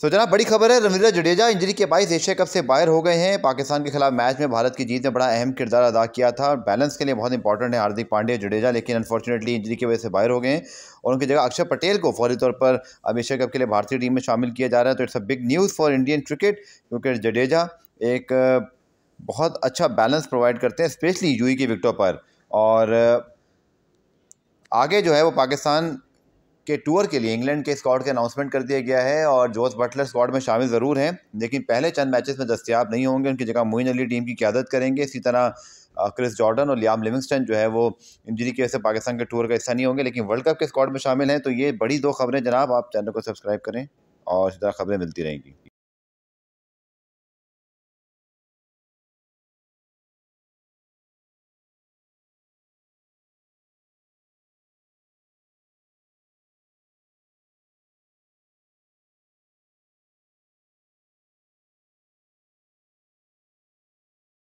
सो जना बड़ी खबर है रविंद्र जडेजा इंजरी के बाईस एशिया कप से बाहर हो गए हैं पाकिस्तान के खिलाफ मैच में भारत की जीत ने बड़ा अहम किरदार अदा किया था बैलेंस के लिए बहुत इंपॉर्टेंट है हार्दिक पांडे जडेजा लेकिन अनफॉर्चुनेटली इंजरी की वजह से बाहर हो गए हैं और उनकी जगह अक्षर पटेल को फौरी तौर पर अब एशिया कप के लिए भारतीय टीम में शामिल किया जा रहा है तो it's a big news for Indian cricket क्योंकि जडेजा एक बहुत अच्छा बैलेंस प्रोवाइड करते हैं स्पेशली यू की विकटों पर और आगे जो है वो पाकिस्तान के टूर के लिए इंग्लैंड के स्कॉड के अनाउंसमेंट कर दिया गया है और जोस बटलर स्कॉड में शामिल ज़रूर हैं लेकिन पहले चंद मैचेस में दस्तियाब नहीं होंगे उनकी जगह मोइन अली टीम की क्यादत करेंगे इसी तरह क्रिस जॉर्डन और लियाम लिविंगस्टन जो है वो इंजरी की वजह से पाकिस्तान के टूर का हिस्सा नहीं होंगे लेकिन वर्ल्ड कप के स्कॉड में शामिल हैं तो ये बड़ी दो खबरें जनाब आप चैनल को सब्सक्राइब करें और इसी तरह खबरें मिलती रहेंगी